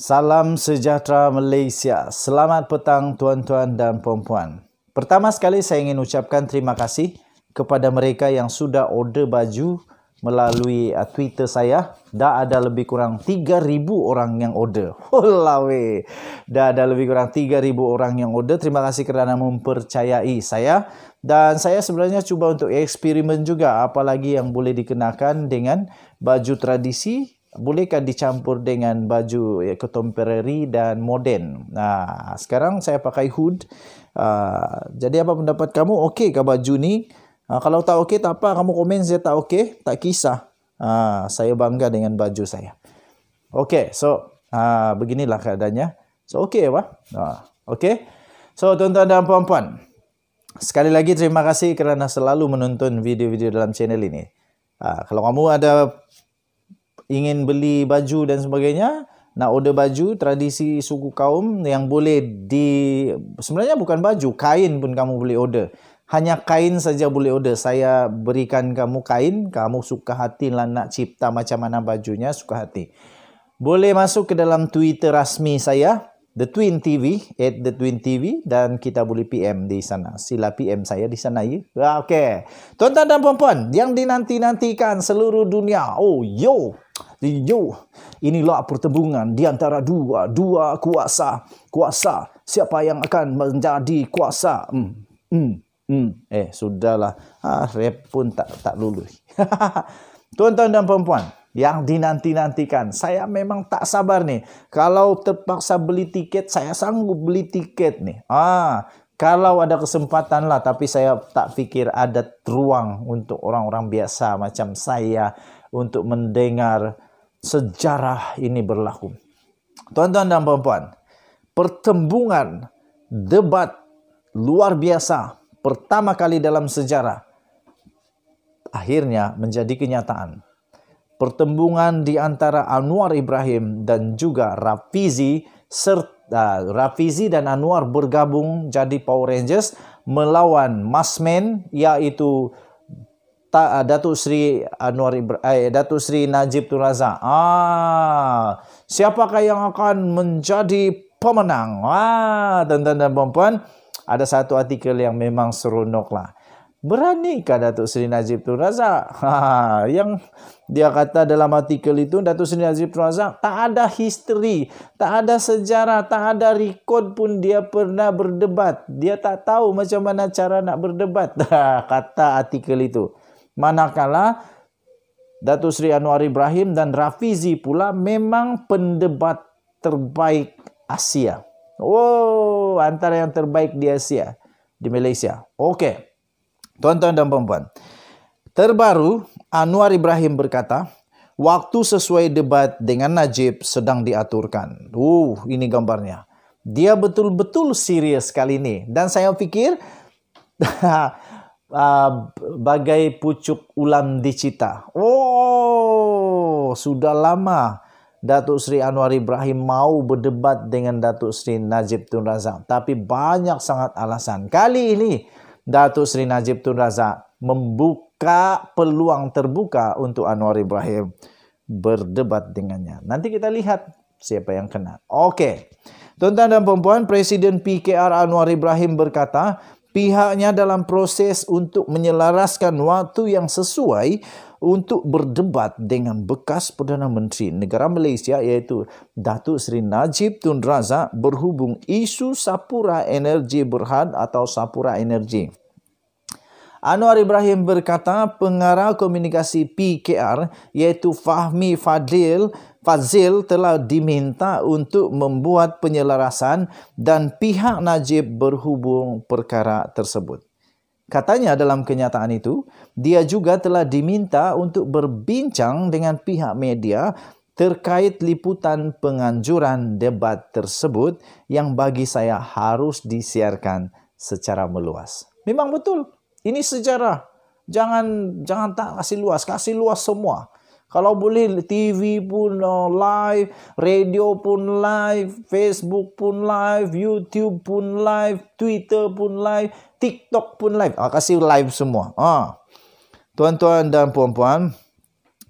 Salam sejahtera Malaysia. Selamat petang tuan-tuan dan puan-puan. Pertama sekali saya ingin ucapkan terima kasih kepada mereka yang sudah order baju melalui uh, Twitter saya. Dah ada lebih kurang 3,000 orang yang order. Hola Holawe. Dah ada lebih kurang 3,000 orang yang order. Terima kasih kerana mempercayai saya. Dan saya sebenarnya cuba untuk eksperimen juga apalagi yang boleh dikenakan dengan baju tradisi bolehkah dicampur dengan baju ya, contemporary dan modern? Nah, sekarang saya pakai hood. Uh, jadi apa pendapat kamu? Okey ke baju ni? Uh, kalau tak okey tak apa, kamu komen saya tak okey, tak kisah. Uh, saya bangga dengan baju saya. Okey, so uh, beginilah keadaannya. So okey apa? Uh, okey. So tuan-tuan dan puan-puan, sekali lagi terima kasih kerana selalu menonton video-video dalam channel ini. Uh, kalau kamu ada ingin beli baju dan sebagainya nak order baju tradisi suku kaum yang boleh di sebenarnya bukan baju kain pun kamu boleh order hanya kain saja boleh order saya berikan kamu kain kamu suka hati lah nak cipta macam mana bajunya suka hati boleh masuk ke dalam Twitter rasmi saya The Twin TV at The Twin TV dan kita boleh PM di sana. Sila PM saya di sana ya. Ah, Okey. tuan dan pon pon yang dinanti-nantikan seluruh dunia. Oh, yo. Yo, inilah pertembungan di antara dua, dua kuasa. Kuasa, siapa yang akan menjadi kuasa? Hmm, hmm, hmm. Eh, sudahlah. Ha, rap pun tak tak lulus. Tuan-tuan dan perempuan, yang dinanti-nantikan. Saya memang tak sabar nih. Kalau terpaksa beli tiket, saya sanggup beli tiket nih. Ha, ah, kalau ada kesempatan lah, tapi saya tak fikir ada ruang untuk orang-orang biasa macam saya. untuk mendengar sejarah ini berlaku. Tuan-tuan dan puan-puan, pertembungan debat luar biasa pertama kali dalam sejarah akhirnya menjadi kenyataan. Pertembungan di antara Anwar Ibrahim dan juga Rafizi serta ah, Rafizi dan Anwar bergabung jadi Power Rangers melawan Masmen yaitu Ta, uh, Datuk Seri Anwar Ibrahim, eh, Datuk Seri Najib Tun Razak. Ah, siapakah yang akan menjadi pemenang? Wah, tuan-tuan dan puan-puan, ada satu artikel yang memang seronoklah. Beranikah Datuk Seri Najib Tun Razak? Ha, yang dia kata dalam artikel itu Datuk Seri Najib Tun Razak tak ada history, tak ada sejarah, tak ada rekod pun dia pernah berdebat. Dia tak tahu macam mana cara nak berdebat. Ha, kata artikel itu. Manakala Datu Sri Anwar Ibrahim dan Rafizi pula memang pendebat terbaik Asia. Oh, antara yang terbaik di Asia, di Malaysia. Okey. Tuan-tuan dan puan-puan. Terbaru, Anwar Ibrahim berkata, waktu sesuai debat dengan Najib sedang diaturkan. Uh, ini gambarnya. Dia betul-betul serius kali ini. Dan saya fikir, uh, bagai pucuk ulam dicita. Oh, sudah lama Datuk Seri Anwar Ibrahim mau berdebat dengan Datuk Seri Najib Tun Razak. Tapi banyak sangat alasan. Kali ini Datuk Seri Najib Tun Razak membuka peluang terbuka untuk Anwar Ibrahim berdebat dengannya. Nanti kita lihat siapa yang kena. Okey. Tuan-tuan dan perempuan, Presiden PKR Anwar Ibrahim berkata, pihaknya dalam proses untuk menyelaraskan waktu yang sesuai untuk berdebat dengan bekas Perdana Menteri Negara Malaysia iaitu Datuk Seri Najib Tun Razak berhubung isu Sapura Energi Berhad atau Sapura Energi. Anwar Ibrahim berkata pengarah komunikasi PKR iaitu Fahmi Fadil Fazil telah diminta untuk membuat penyelarasan dan pihak Najib berhubung perkara tersebut. Katanya dalam kenyataan itu, dia juga telah diminta untuk berbincang dengan pihak media terkait liputan penganjuran debat tersebut yang bagi saya harus disiarkan secara meluas. Memang betul. Ini sejarah. Jangan jangan tak kasih luas, kasih luas semua. Kalau boleh TV pun uh, live, radio pun live, Facebook pun live, YouTube pun live, Twitter pun live, TikTok pun live. Ah kasih live semua. Ah. Tuan-tuan dan puan-puan,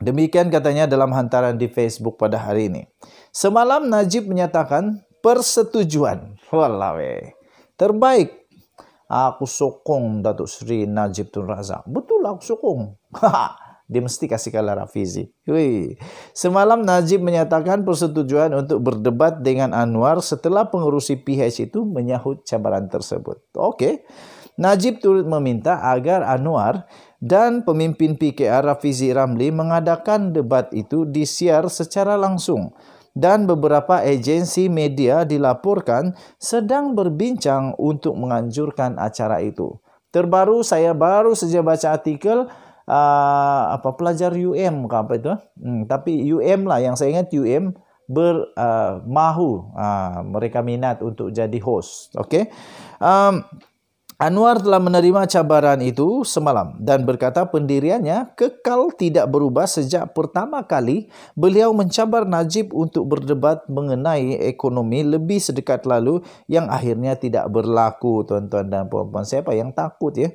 demikian katanya dalam hantaran di Facebook pada hari ini. Semalam Najib menyatakan persetujuan. Wallah weh. Terbaik aku sokong Datuk Seri Najib Tun Razak. Betul lah, aku sokong. Ha, dia mesti kasih kalah Rafizi. Hui. Semalam Najib menyatakan persetujuan untuk berdebat dengan Anwar setelah pengurusi PH itu menyahut cabaran tersebut. Okey. Najib turut meminta agar Anwar dan pemimpin PKR Rafizi Ramli mengadakan debat itu disiar secara langsung dan beberapa agensi media dilaporkan sedang berbincang untuk menganjurkan acara itu. Terbaru saya baru saja baca artikel uh, apa pelajar UM ke apa itu? Eh? Hmm, tapi UM lah yang saya ingat UM ber uh, mahu uh, mereka minat untuk jadi host. Okey. Um, Anwar telah menerima cabaran itu semalam dan berkata pendiriannya kekal tidak berubah sejak pertama kali beliau mencabar Najib untuk berdebat mengenai ekonomi lebih sedekat lalu yang akhirnya tidak berlaku tuan-tuan dan puan-puan. Siapa yang takut ya?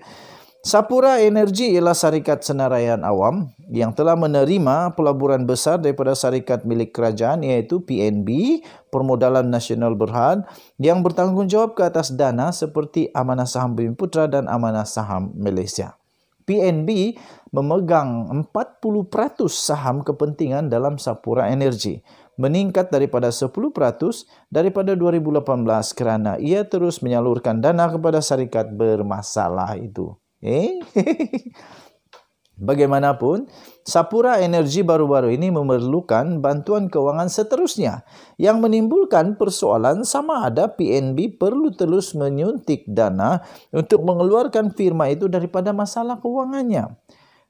Sapura Energy ialah syarikat senaraian awam yang telah menerima pelaburan besar daripada syarikat milik kerajaan iaitu PNB, Permodalan Nasional Berhad yang bertanggungjawab ke atas dana seperti Amanah Saham Bumi Putra dan Amanah Saham Malaysia. PNB memegang 40% saham kepentingan dalam Sapura Energy meningkat daripada 10% daripada 2018 kerana ia terus menyalurkan dana kepada syarikat bermasalah itu. Eh? Bagaimanapun, Sapura Energi baru-baru ini memerlukan bantuan kewangan seterusnya yang menimbulkan persoalan sama ada PNB perlu terus menyuntik dana untuk mengeluarkan firma itu daripada masalah kewangannya.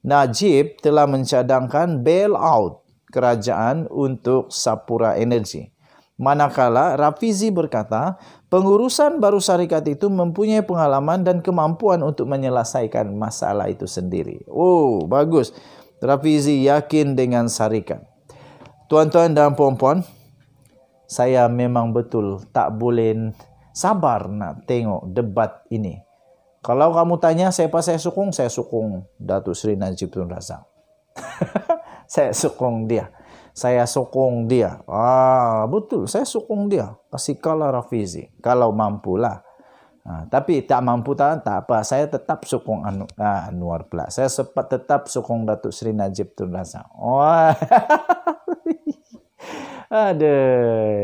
Najib telah mencadangkan bailout kerajaan untuk Sapura Energi. Manakala Rafizi berkata, pengurusan baru syarikat itu mempunyai pengalaman dan kemampuan untuk menyelesaikan masalah itu sendiri. Oh, bagus. Rafizi yakin dengan syarikat. Tuan-tuan dan puan-puan, saya memang betul tak boleh sabar nak tengok debat ini. Kalau kamu tanya siapa saya sokong, saya sokong Datuk Seri Najib Tun Razak. saya sokong dia saya sokong dia. Ah betul, saya sokong dia. Kasihkanlah Rafizi kalau mampulah. Ah, tapi tak mampu tak, tak apa, saya tetap sokong anu, ah, Anwar pula. Saya sempat tetap sokong Datuk Seri Najib Tun Razak. Oh. Ada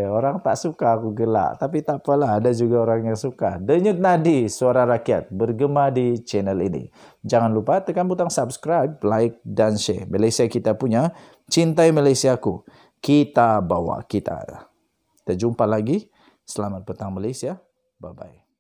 orang tak suka aku gelak tapi tak apalah ada juga orang yang suka. Denyut nadi suara rakyat bergema di channel ini. Jangan lupa tekan butang subscribe, like dan share. Malaysia kita punya, cintai Malaysia Malaysiaku. Kita bawa kita. Kita jumpa lagi. Selamat petang Malaysia. Bye bye.